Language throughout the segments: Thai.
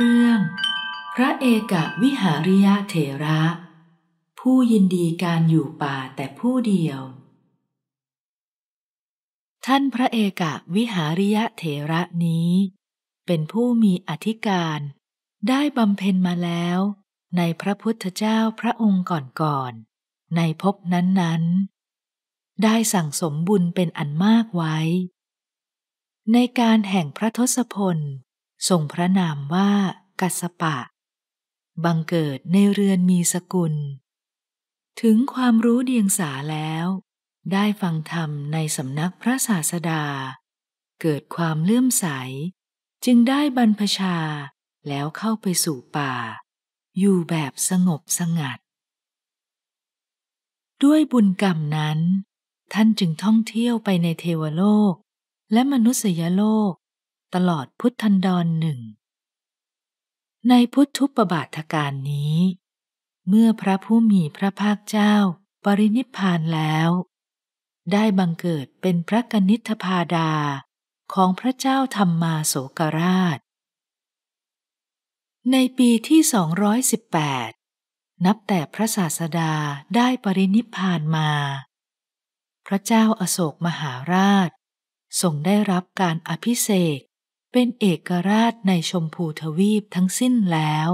เรื่องพระเอกวิหาริยะเถระ ผู้ยินดีการอยู่ป่าแต่ผู้เดียว ท่านพระเอกวิหาริยะเถระนี้ เป็นผู้มีอธิการได้บำเพ็ญมาแล้ว ในพระพุทธเจ้าพระองค์ก่อนๆในภพนั้นๆ ได้สั่งสมบุญเป็นอันมากไว้ ในการแห่งพระทศพลทรงพระนามว่ากัสปะ บังเกิดในเรือนมีสกุล ถึงความรู้เดียงสาแล้ว ได้ฟังธรรมในสำนักพระศาสดา เกิดความเลื่อมใส จึงได้บรรพชา แล้วเข้าไปสู่ป่า อยู่แบบสงบสงัด ด้วยบุญกรรมนั้น ท่านจึงท่องเที่ยวไปในเทวโลกและมนุษยโลกตลอดพุทธันดรหนึ่ง ในพุทธุปบาทการนี้ เมื่อพระผู้มีพระภาคเจ้าปรินิพานแล้ว ได้บังเกิดเป็นพระกนิษฐพาดาของพระเจ้าธรรมมาโสกราชในปีที่ 218 นับแต่พระศาสดาได้ปรินิพานมา พระเจ้าอโศกมหาราชทรงได้รับการอภิเษกเป็นเอกราชในชมพูทวีปทั้งสิ้นแล้ว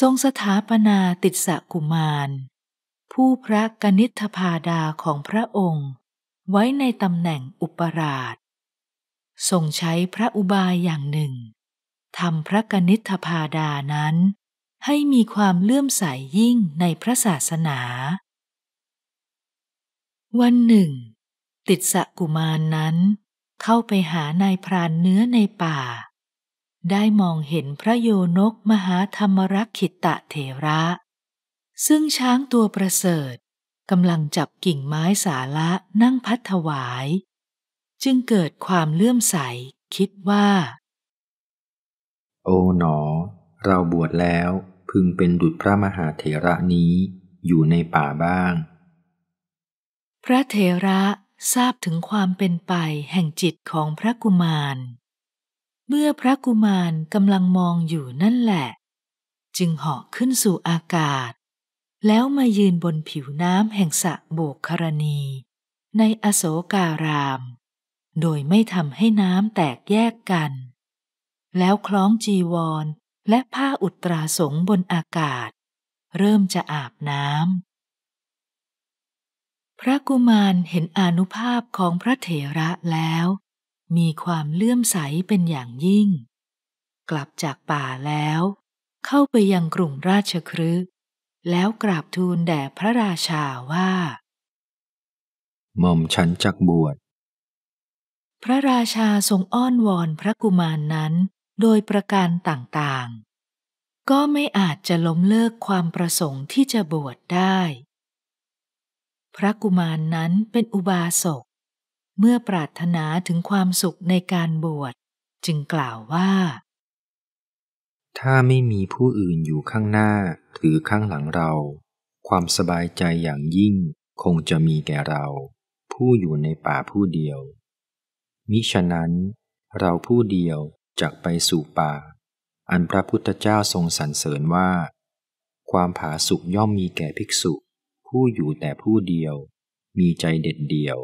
ทรงสถาปนาติดสกุมาร ผู้พระกนิธพาดาของพระองค์ ไว้ในตำแหน่งอุปราชทรงใช้พระอุบายอย่างหนึ่งทำพระกนิธพาดานั้น ให้มีความเลื่อมใสยยิ่งในพระศาสนา วันหนึ่ง ติดสกุมารนนั้นเข้าไปหานายพรานเนื้อในป่า ได้มองเห็นพระโยนกมหาธรรมรักขิตะเถระ ซึ่งช้างตัวประเสริฐกำลังจับกิ่งไม้สาละนั่งพัดถวาย จึงเกิดความเลื่อมใสคิดว่า โอ๋หนอเราบวชแล้วพึงเป็นดุจพระมหาเถระนี้อยู่ในป่าบ้าง พระเถระทราบถึงความเป็นไปแห่งจิตของพระกุมาร เมื่อพระกุมารกำลังมองอยู่นั่นแหละ จึงเหาะขึ้นสู่อากาศ แล้วมายืนบนผิวน้ำแห่งสะโบกคารณี ในอโศการาม โดยไม่ทำให้น้ำแตกแยกกัน แล้วคล้องจีวรและผ้าอุตราสงบนอากาศ เริ่มจะอาบน้ำพระกุมารเห็นอนุภาพของพระเถระแล้วมีความเลื่อมใสเป็นอย่างยิ่ง กลับจากป่าแล้วเข้าไปยังกรุงราชครืแล้วกราบทูลแด่พระราชาว่าหม่อมฉันจักบวช พระราชาทรงอ้อนวอนพระกุมารนนั้นโดยประการต่างๆ ก็ไม่อาจจะล้มเลิกความประสงค์ที่จะบวชได้พระกุมารนนั้นเป็นอุบาสกเมื่อปรารถนาถึงความสุขในการบวช จึงกล่าวว่า ถ้าไม่มีผู้อื่นอยู่ข้างหน้าถือข้างหลังเรา ความสบายใจอย่างยิ่งคงจะมีแก่เรา ผู้อยู่ในป่าผู้เดียว มิฉะนั้น เราผู้เดียวจกไปสู่ป่า อันพระพุทธเจ้าทรงสรรเสริญว่า ความผาสุกย่อมมีแก่ภิกษุผู้อยู่แต่ผู้เดียวมีใจเด็ดเดียว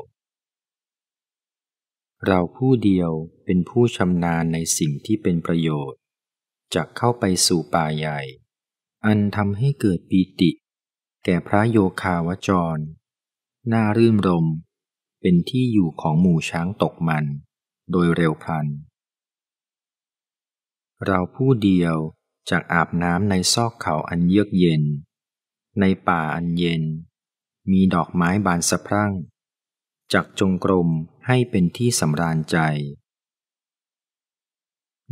เราผู้เดียวเป็นผู้ชำนาญในสิ่งที่เป็นประโยชน์ จะเข้าไปสู่ป่าใหญ่ อันทำให้เกิดปีติ แก่พระโยคาวจร น่ารื่นรมเป็นที่อยู่ของหมู่ช้างตกมันโดยเร็วพลันเราผู้เดียวจากอาบน้ำในซอกเขาอันเยือกเย็น ในป่าอันเย็นมีดอกไม้บานสะพรั่ง จักจงกรมให้เป็นที่สำราญใจ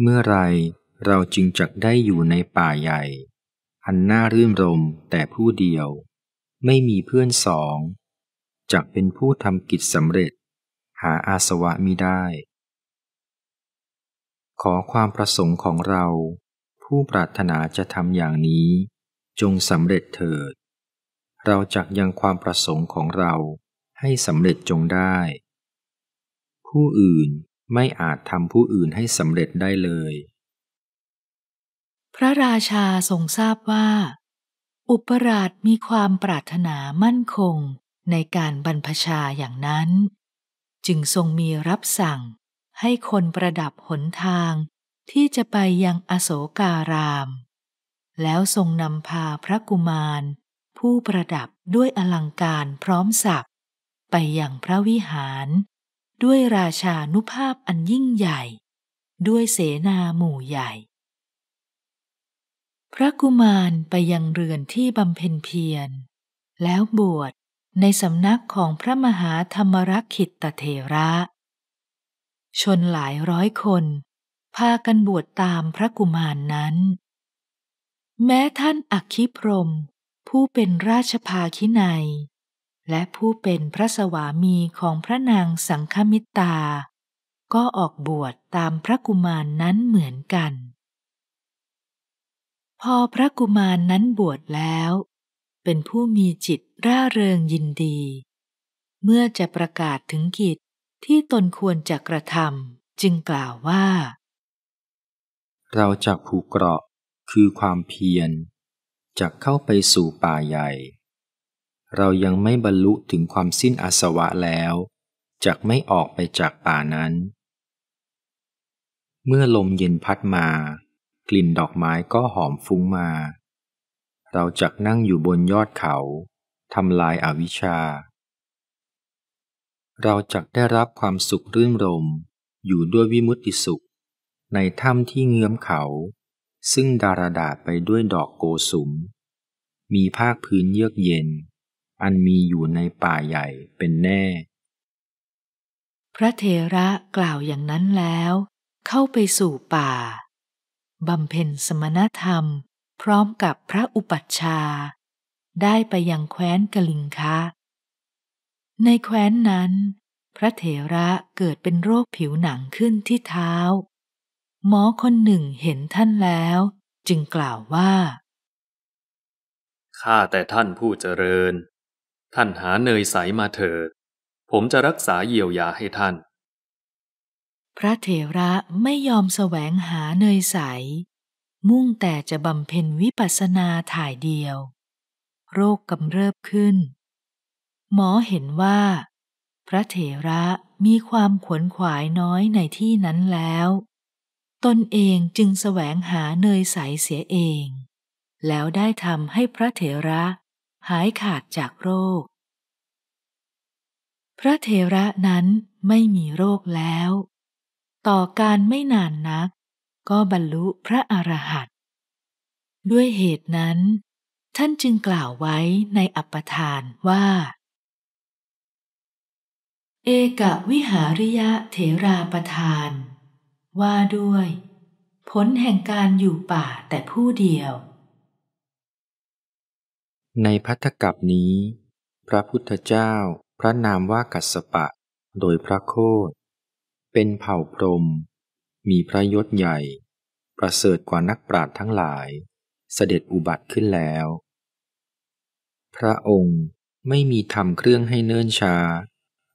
เมื่อไรเราจึงจักได้อยู่ในป่าใหญ่ อันน่ารื่นรมแต่ผู้เดียวไม่มีเพื่อนสองจักเป็นผู้ทำกิจสำเร็จ หาอาสวะมิได้ ขอความประสงค์ของเรา ผู้ปรารถนาจะทำอย่างนี้จงสำเร็จเถิดเราจักยังความประสงค์ของเราให้สำเร็จจงได้ ผู้อื่นไม่อาจทำผู้อื่นให้สำเร็จได้เลย พระราชาทรงทราบว่า อุปราชมีความปรารถนามั่นคงในการบรรพชาอย่างนั้น จึงทรงมีรับสั่งให้คนประดับหนทาง ที่จะไปยังอโศการาม แล้วทรงนำพาพระกุมารผู้ประดับด้วยอลังการพร้อมศัพท์ไปอย่างพระวิหาร ด้วยราชานุภาพอันยิ่งใหญ่ ด้วยเสนาหมู่ใหญ่ พระกุมารไปยังเรือนที่บำเพ็ญเพียร แล้วบวชในสำนักของพระมหาธรรมรักขิตเทระ ชนหลายร้อยคน พากันบวชตามพระกุมารนนั้น แม้ท่านอักคิพรมผู้เป็นราชภาคินายและผู้เป็นพระสวามีของพระนางสังฆมิตาก็ออกบวชตามพระกุมารนนั้นเหมือนกัน พอพระกุมารนนั้นบวชแล้ว เป็นผู้มีจิตร่าเริงยินดี เมื่อจะประกาศถึงกิจที่ตนควรจะกระทำจึงกล่าวว่า เราจะผูกเกราะคือความเพียรจะเข้าไปสู่ป่าใหญ่ เรายังไม่บรรลุถึงความสิ้นอาสวะแล้วจกไม่ออกไปจากป่านั้น เมื่อลมเย็นพัดมา กลิ่นดอกไม้ก็หอมฟุ้งมา เราจักนั่งอยู่บนยอดเขาทำลายอาวิชชา เราจักได้รับความสุขรื่นรมอยู่ด้วยวิมุตติสุขในถ้ำที่เงื้อมเขาซึ่งดารดาษไปด้วยดอกโกสุม มีภาคพื้นเยือกเย็น อันมีอยู่ในป่าใหญ่เป็นแน่ พระเทระกล่าวอย่างนั้นแล้ว เข้าไปสู่ป่า บำเพ็ญสมณธรรมพร้อมกับพระอุปัชฌาย์ได้ไปยังแคว้นกลิงคะ ในแคว้นนั้น พระเถระเกิดเป็นโรคผิวหนังขึ้นที่เท้าหมอคนหนึ่งเห็นท่านแล้ว จึงกล่าวว่า ข้าแต่ท่านผู้เจริญ ท่านหาเนยใสมาเถิด ผมจะรักษาเยียวยาให้ท่าน พระเถระไม่ยอมแสวงหาเนยใส มุ่งแต่จะบำเพ็ญวิปัสสนาถ่ายเดียว โรคกำเริบขึ้น หมอเห็นว่า พระเถระมีความขวนขวายน้อยในที่นั้นแล้วตนเองจึงแสวงหาเนยใสเสียเอง แล้วได้ทำให้พระเถระหายขาดจากโรค พระเถระนั้นไม่มีโรคแล้ว ต่อการไม่นานนักก็บรรลุพระอรหันต์ด้วยเหตุนั้น ท่านจึงกล่าวไว้ในอัปทานว่า เอกวิหาริยะเถราประทานว่าด้วย ผลแห่งการอยู่ป่าแต่ผู้เดียว ในพัทธกับนี้ พระพุทธเจ้าพระนามว่ากัสปะโดยพระโคดเป็นเผ่าพรม มีพระยศใหญ่ ประเสริฐกว่านักปราชญ์ทั้งหลาย เสด็จอุบัติขึ้นแล้ว พระองค์ไม่มีทำเครื่องให้เนิ่นช้า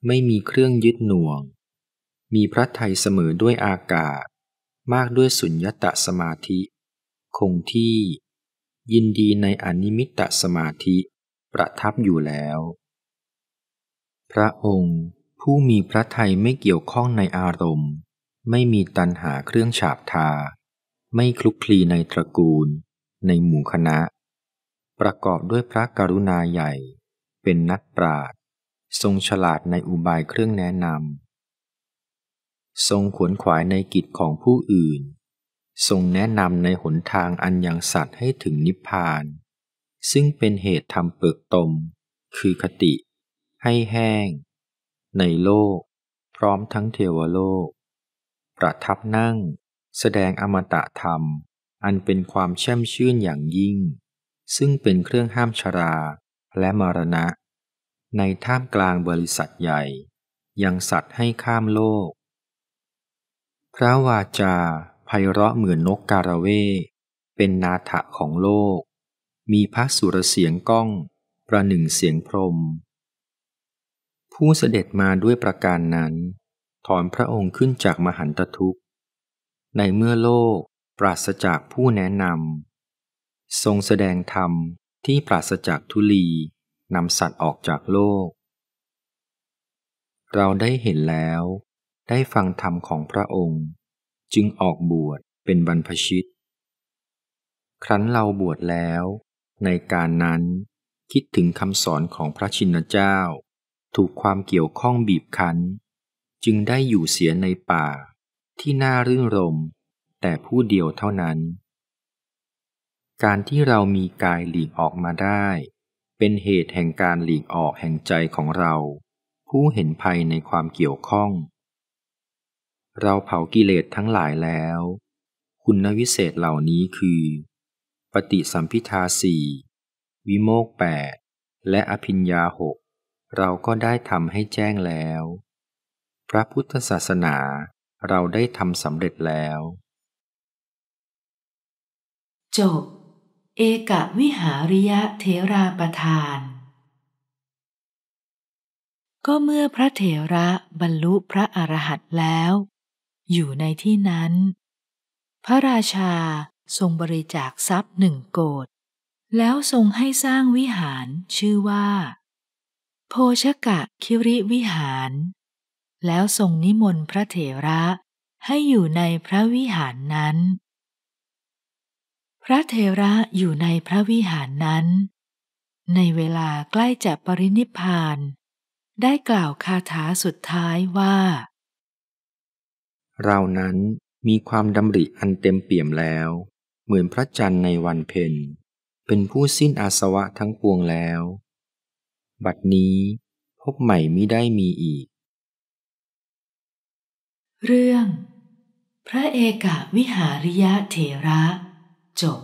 ไม่มีเครื่องยึดหน่วงมีพระไทยเสมอด้วยอากาศ มากด้วยสุญญตสมาธิ คงที่ยินดีในอนิมิตตสมาธิประทับอยู่แล้ว พระองค์ผู้มีพระไทยไม่เกี่ยวข้องในอารมณ์ ไม่มีตันหาเครื่องฉาบทา ไม่คลุกคลีในตระกูลในหมู่คณะ ประกอบด้วยพระกรุณาใหญ่ เป็นนักปราชญ์ทรงฉลาดในอุบายเครื่องแนะนำทรงขวนขวายในกิจของผู้อื่น ทรงแนะนำในหนทางอันยังสัตว์ให้ถึงนิพพาน ซึ่งเป็นเหตุทำเปิกตม คือคติให้แห้ง ในโลก พร้อมทั้งเทวโลก ประทับนั่ง แสดงอมตะธรรม อันเป็นความแช่มชื่นอย่างยิ่ง ซึ่งเป็นเครื่องห้ามชราและมรณะ ในท่ามกลางบริษัทใหญ่ ยังสัตว์ให้ข้ามโลกระวาจาไพเราะเหมือนนกการะเว เป็นนาถะของโลก มีพระสุรเสียงก้อง ประหนึ่งเสียงพรม ผู้เสด็จมาด้วยประการนั้น ถอนพระองค์ขึ้นจากมหันตทุกข์ ในเมื่อโลกปราศจากผู้แนะนำทรงแสดงธรรมที่ปราศจากทุลีนำสัตว์ออกจากโลก เราได้เห็นแล้วได้ฟังธรรมของพระองค์ จึงออกบวชเป็นบรรพชิต ครั้นเราบวชแล้วในการนั้นคิดถึงคำสอนของพระชินเจ้า ถูกความเกี่ยวข้องบีบคั้น จึงได้อยู่เสียในป่าที่น่ารื่นรมแต่ผู้เดียวเท่านั้น การที่เรามีกายหลีกออกมาได้ เป็นเหตุแห่งการหลีกออกแห่งใจของเรา ผู้เห็นภัยในความเกี่ยวข้องเราเผากิเลสทั้งหลายแล้ว คุณวิเศษเหล่านี้คือ ปฏิสัมพิทาสี่ วิโมกแปด และอภิญญาหก เราก็ได้ทำให้แจ้งแล้ว พระพุทธศาสนาเราได้ทำสำเร็จแล้ว จบ เอกวิหาริยะเทราประทาน ก็เมื่อพระเถระบรรลุพระอรหันต์แล้วอยู่ในที่นั้น พระราชาทรงบริจาคทรัพย์หนึ่งโกดแล้วทรงให้สร้างวิหารชื่อว่าโพชกะคิริวิหาร แล้วทรงนิมนต์พระเถระให้อยู่ในพระวิหารนั้น พระเถระอยู่ในพระวิหารนั้น ในเวลาใกล้จะปรินิพาน ได้กล่าวคาถาสุดท้ายว่าเรานั้นมีความดำริอันเต็มเปี่ยมแล้ว เหมือนพระจันทร์ในวันเพ็ญเป็นผู้สิ้นอาสวะทั้งปวงแล้ว บัดนี้พบใหม่มิได้มีอีก เรื่อง พระเอกวิหาริยะเถระจบ